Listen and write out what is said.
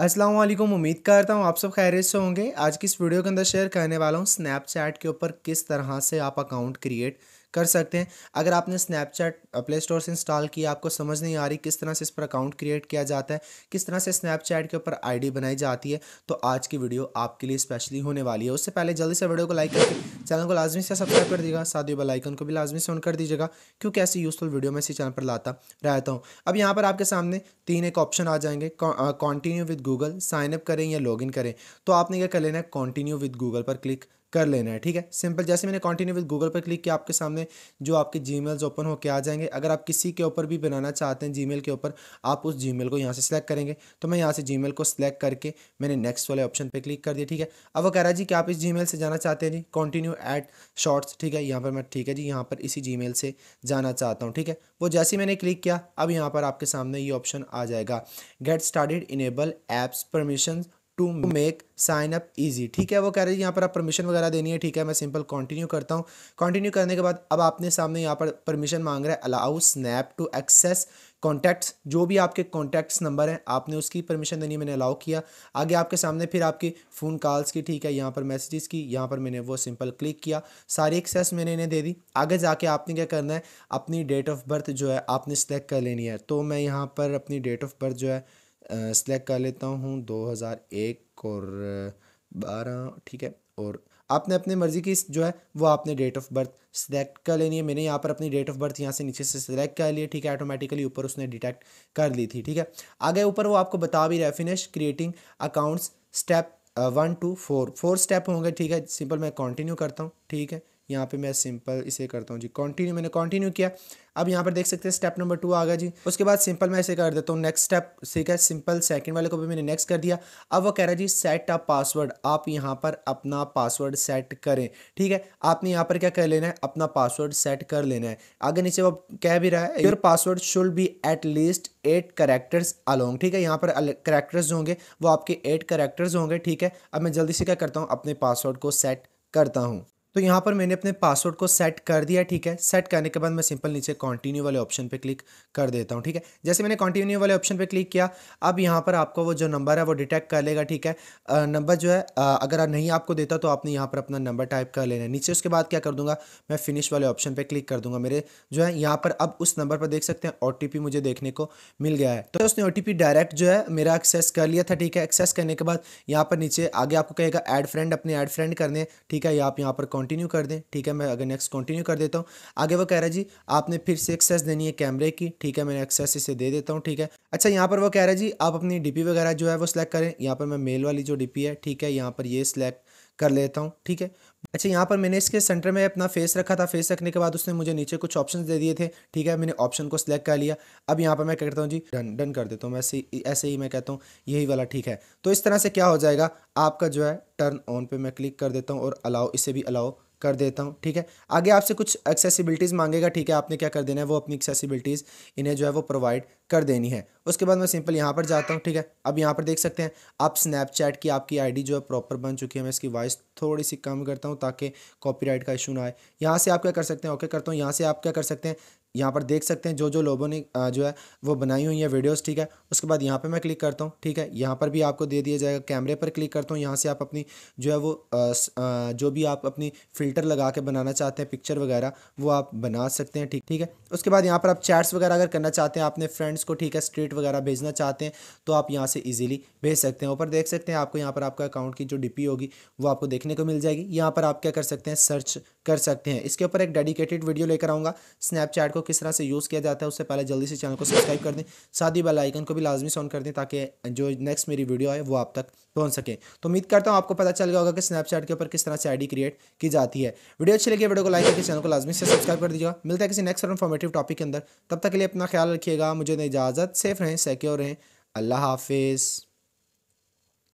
अस्सलाम वालेकुम उम्मीद करता हूँ आप सब खैरियत से होंगे आज की इस वीडियो के अंदर शेयर करने वाला हूँ स्नैपचैट के ऊपर किस तरह से आप अकाउंट क्रिएट कर सकते हैं अगर आपने स्नैपचैट प्ले स्टोर से इंस्टॉल किया आपको समझ नहीं आ रही किस तरह से इस पर अकाउंट क्रिएट किया जाता है किस तरह से स्नैपचैट के ऊपर आईडी बनाई जाती है तो आज की वीडियो आपके लिए स्पेशली होने वाली है उससे पहले जल्दी से वीडियो को लाइक करके चैनल को लाजमी से सब्सक्राइब कर दीजिएगा साथ ही बेलाइकन को भी लाजमी से ऑन कर दीजिएगा क्योंकि ऐसी यूजफुल वीडियो मैं इसी चैनल पर लाता रहता हूँ अब यहाँ पर आपके सामने तीन एक ऑप्शन आ जाएंगे कॉन्टिन्यू विद गूगल साइनअप करें या लॉग करें तो आपने क्या कर लेना है कॉन्टिन्यू विद गूगल पर क्लिक कर लेना है ठीक है सिंपल जैसे मैंने कंटिन्यू विद गूगल पर क्लिक किया आपके सामने जो आपके जी ओपन होकर आ जाएंगे अगर आप किसी के ऊपर भी बनाना चाहते हैं जी के ऊपर आप उस जी को यहाँ से सिलेक्ट करेंगे तो मैं यहाँ से जी को सिलेक्ट करके मैंने नेक्स्ट वाले ऑप्शन पर क्लिक कर दिया ठीक है अब वो कह रहा है जी कि आप इस जी से जाना चाहते हैं जी कॉन्टिन्यू एट शॉर्ट्स ठीक है यहाँ पर मैं ठीक है जी यहाँ पर इसी जी से जाना चाहता हूँ ठीक है वो जैसे मैंने क्लिक किया अब यहाँ पर आपके सामने ये ऑप्शन आ जाएगा get started enable apps permission to make sign up easy ठीक है वो कह रहे हैं यहाँ पर आप परमिशन वगैरह देनी है ठीक है मैं सिंपल कंटिन्यू करता हूँ कंटिन्यू करने के बाद अब आपने सामने यहाँ पर परमिशन मांग रहा है allow Snap to access contacts जो भी आपके कॉन्टैक्ट्स नंबर हैं आपने उसकी परमिशन देनी मैंने अलाउ किया आगे आपके सामने फिर आपकी फ़ोन कॉल्स की ठीक है यहाँ पर मैसेजेस की यहाँ पर मैंने वो सिंपल क्लिक किया सारी एक्सेस मैंने इन्हें दे दी आगे जाके आपने क्या करना है अपनी डेट ऑफ बर्थ जो है आपने सेलेक्ट कर लेनी है तो मैं यहाँ पर अपनी डेट ऑफ बर्थ जो है सेलेक्ट कर लेता हूँ 2001 और बारह ठीक है और आपने अपने मर्ज़ी की जो है वो आपने डेट ऑफ बर्थ सेलेक्ट कर लेनी है मैंने यहाँ पर अपनी डेट ऑफ बर्थ यहाँ से नीचे से सेलेक्ट कर लिया ठीक है ऑटोमेटिकली ऊपर उसने डिटेक्ट कर ली थी ठीक है आगे ऊपर वो आपको बता भी रहा है finish creating accounts step one two four four step होंगे ठीक है सिंपल मैं कंटिन्यू करता हूँ ठीक है यहाँ पे मैं सिंपल इसे करता हूँ जी कंटिन्यू मैंने कंटिन्यू किया अब यहाँ पर देख सकते हैं स्टेप नंबर टू आ गया जी उसके बाद सिंपल मैं इसे कर देता हूँ नेक्स्ट स्टेप ठीक है सिंपल सेकंड वाले को भी मैंने नेक्स्ट कर दिया अब वो कह रहा है जी सेट अप पासवर्ड आप यहाँ पर अपना पासवर्ड सेट करें ठीक है आपने यहाँ पर क्या कर लेना है अपना पासवर्ड सेट कर लेना है आगे नीचे वो कह भी रहा है your password should be at least eight characters along ठीक है यहाँ पर करेक्टर्स जो होंगे वो आपके एट करेक्टर्स होंगे ठीक है अब मैं जल्दी से क्या करता हूँ अपने पासवर्ड को सेट करता हूँ तो यहाँ पर मैंने अपने पासवर्ड को सेट कर दिया ठीक है सेट करने के बाद मैं सिंपल नीचे कंटिन्यू वाले ऑप्शन पे क्लिक कर देता हूँ ठीक है जैसे मैंने कंटिन्यू वाले ऑप्शन पे क्लिक किया अब यहाँ पर आपको वो जो नंबर है वो डिटेक्ट कर लेगा ठीक है नंबर जो है आ, अगर नहीं आपको देता तो आपने यहाँ पर अपना नंबर टाइप कर लेना है नीचे उसके बाद क्या कर दूंगा मैं फिनिश वाले ऑप्शन पर क्लिक कर दूंगा मेरे जो है यहाँ पर अब उस नंबर पर देख सकते हैं ओ मुझे देखने को मिल गया है तो उसने ओ डायरेक्ट जो है मेरा एक्सेस कर लिया था ठीक है एक्सेस करने के बाद यहाँ पर नीचे आगे आपको कहेगा एड फ्रेंड अपने एड फ्रेंड करने ठीक है या आप यहाँ पर कंटिन्यू कर दें ठीक है मैं अगर नेक्स्ट कंटिन्यू कर देता हूँ आगे वो कह रहा है जी आपने फिर से एक्सेस देनी है कैमरे की ठीक है मैं एक्सेस इसे दे देता हूँ ठीक है अच्छा यहाँ पर वो कह रहा है जी आप अपनी डी वगैरह जो है वो सिलेक्ट करें यहाँ पर मैं मेल वाली जो डी है ठीक है यहाँ पर ये सिलेक्ट कर लेता हूँ ठीक है अच्छा यहाँ पर मैंने इसके सेंटर में अपना फेस रखा था फेस रखने के बाद उसने मुझे नीचे कुछ ऑप्शन दे दिए थे ठीक है मैंने ऑप्शन को सिलेक्ट कर लिया अब यहाँ पर मैं कहता हूँ जी डन डन कर देता हूँ वैसे ऐसे ही मैं कहता हूँ यही वाला ठीक है तो इस तरह से क्या हो जाएगा आपका जो है टर्न ऑन पर मैं क्लिक कर देता हूँ और अलाओ इसे भी अलाओ कर देता हूँ ठीक है आगे आपसे कुछ एक्सेसिबिलिटीज़ मांगेगा ठीक है आपने क्या कर देना है वो अपनी एक्सेसिबिलिटीज़ इन्हें जो है वो प्रोवाइड कर देनी है उसके बाद मैं सिंपल यहाँ पर जाता हूँ ठीक है अब यहाँ पर देख सकते हैं आप स्नैपचैट की आपकी आईडी जो है प्रॉपर बन चुकी है मैं इसकी वॉइस थोड़ी सी कम करता हूँ ताकि कॉपीराइट का इशू ना आए यहाँ से आप क्या कर सकते हैं ओके करता हूँ यहाँ से आप क्या कर सकते हैं यहाँ पर देख सकते हैं जो जो लोगों ने जो है वो बनाई हुई है वीडियोस ठीक है उसके बाद यहाँ पे मैं क्लिक करता हूँ ठीक है यहाँ पर भी आपको दे दिया जाएगा कैमरे पर क्लिक करता हूँ यहाँ से आप अपनी जो है वो आ, जो भी आप अपनी फ़िल्टर लगा के बनाना चाहते हैं पिक्चर वगैरह वो आप बना सकते हैं ठीक ठीक है उसके बाद यहाँ पर आप चैट्स वगैरह अगर करना चाहते हैं अपने फ्रेंड्स को ठीक है स्ट्रीट वगैरह भेजना चाहते हैं तो आप यहाँ से ईजिली भेज सकते हैं ऊपर देख सकते हैं आपको यहाँ पर आपका अकाउंट की जो डी होगी वो आपको देखने को मिल जाएगी यहाँ पर आप क्या कर सकते हैं सर्च कर सकते हैं इसके ऊपर एक डेडिकेटेड वीडियो लेकर आऊँगा स्नैपचैट को किस तरह से यूज़ किया जाता है उससे पहले जल्दी से चैनल को सब्सक्राइब कर दें साथ ही बेलाइकन को भी लाजमी से ऑन कर दें ताकि जो नेक्स्ट मेरी वीडियो आए वो आप तक पहुँच सके तो उम्मीद करता हूँ आपको पता चल गया होगा कि स्नैपचैट के ऊपर किस तरह से आई क्रिएट की जाती है वीडियो अच्छी लगी वीडियो को लाइक करके चैनल को लाजमी से सब्सक्राइब कर दीजिएगा मिलता है किसी नेक्स्ट और इन्फॉर्मेटिव टॉपिक के अंदर तब तक के लिए अपना ख्याल रखिएगा मुझे इजाज़त सेफ रहें सिक्योर रहें अल्लाह हाफिज़